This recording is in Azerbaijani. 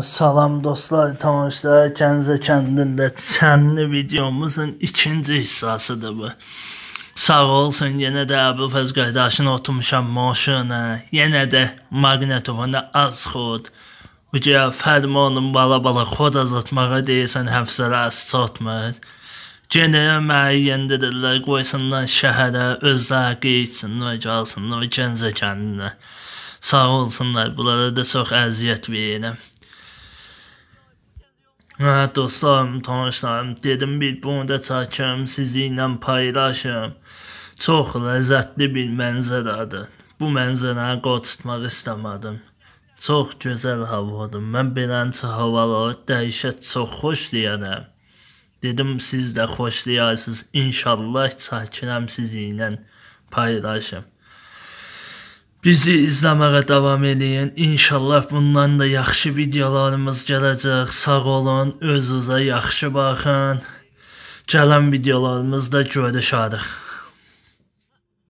Salam dostlar, tamaşaçılar, Kənizə kəndində çənli videomuzun ikinci hissəsidir bu. Sağ olsun, yenə də Əbu Fəz qardaşın oturmuşam maşına, yenə də magnetovuna az xod. Uca fərmanın bala-bala xod azatmağa deyirsən həfsələ az çatmır. Gene müəyyən dedilər qoysunlar şəhərə, özləri qeyitsinlər, gəlsinlər Kənizə kəndinə. Sağ olsunlar. Bunlara da çox əziyyət verirəm. Hə, dostlarım, tanışlarım, dedim bir bunu da çəkəm, sizinlə paylaşım. Çox ləzzətli bir mənzərədir. Bu mənzərəni qoçutmaq istəmədim. Çox gözəl havadır. Mən beləncə havaları dəyişə çox xoşlayıram. Dedim siz də xoşlayarsınız. İnşallah çəkirəm sizinlə paylaşım. Bizi izləməyə davam eləyin. İnşallah bundan da yaxşı videolarımız gələcək. Sağ olun, özünüzə yaxşı baxın. Gələn videolarımızda görüşərik.